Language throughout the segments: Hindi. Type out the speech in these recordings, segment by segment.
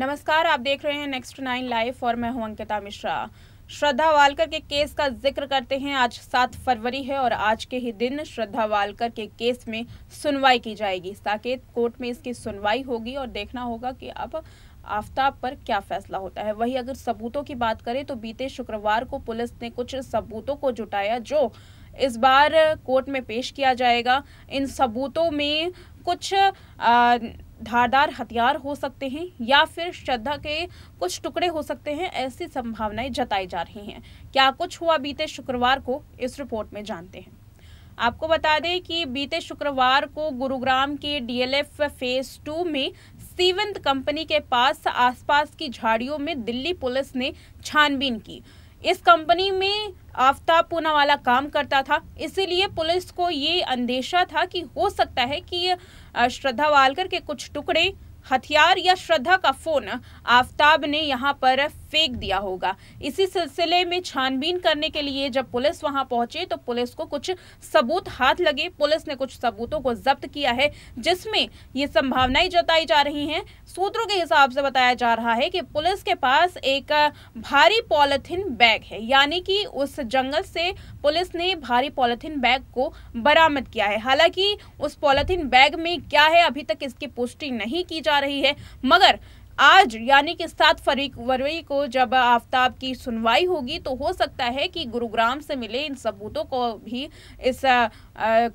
नमस्कार आप देख रहे हैं नेक्स्ट नाइन लाइव और मैं हूं अंकिता मिश्रा श्रद्धा वालकर के केस का जिक्र करते हैं आज सात फरवरी है और आज के ही दिन श्रद्धा वालकर के केस में सुनवाई की जाएगी साकेत कोर्ट में इसकी सुनवाई होगी और देखना होगा कि अब आफ्ताब पर क्या फैसला होता है वही अगर सबूतों की बात करें तो बीते शुक्रवार को पुलिस ने कुछ सबूतों को जुटाया जो इस बार कोर्ट में पेश किया जाएगा इन सबूतों में कुछ आ, धारदार हथियार हो सकते हैं या फिर श्रद्धा के कुछ टुकड़े हो सकते हैं ऐसी संभावनाएं जताई जा रही हैं क्या कुछ हुआ बीते शुक्रवार को इस रिपोर्ट में जानते हैं आपको बता दें कि बीते शुक्रवार को गुरुग्राम के डीएलएफ फेज टू में सीवंत कंपनी के पास आसपास की झाड़ियों में दिल्ली पुलिस ने छानबीन की इस कंपनी में आफ्ताब पूनावाला काम करता था इसीलिए पुलिस को ये अंदेशा था कि हो सकता है कि श्रद्धा वालकर के कुछ टुकड़े हथियार या श्रद्धा का फ़ोन आफ्ताब ने यहाँ पर फेंक दिया होगा इसी सिलसिले में छानबीन करने के लिए जब पुलिस वहां पहुंचे तो पुलिस को कुछ सबूत हाथ लगे पुलिस ने कुछ सबूतों को जब्त किया है जिसमें ये संभावनाएं जताई जा रही हैं सूत्रों के हिसाब से बताया जा रहा है कि पुलिस के पास एक भारी पॉलिथिन बैग है यानी कि उस जंगल से पुलिस ने भारी पॉलिथिन बैग को बरामद किया है हालांकि उस पॉलिथिन बैग में क्या है अभी तक इसकी पुष्टि नहीं की जा रही है मगर आज यानी कि सात फरवरी को जब आफ्ताब की सुनवाई होगी तो हो सकता है कि गुरुग्राम से मिले इन सबूतों को भी इस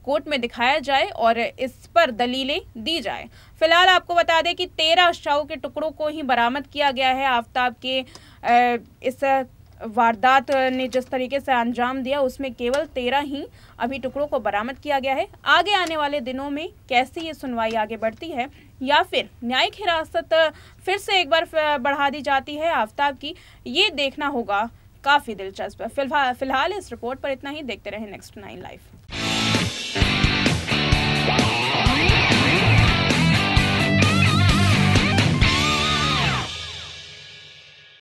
कोर्ट में दिखाया जाए और इस पर दलीलें दी जाए फिलहाल आपको बता दें कि तेरह शव के टुकड़ों को ही बरामद किया गया है आफ्ताब के इस वारदात ने जिस तरीके से अंजाम दिया उसमें केवल तेरह ही अभी टुकड़ों को बरामद किया गया है आगे आने वाले दिनों में कैसे ये सुनवाई आगे बढ़ती है या फिर न्यायिक हिरासत फिर से एक बार बढ़ा दी जाती है आफ्ताब की ये देखना होगा काफ़ी दिलचस्प फिलहाल फिलहाल इस रिपोर्ट पर इतना ही देखते रहे नेक्स्ट नाइन लाइफ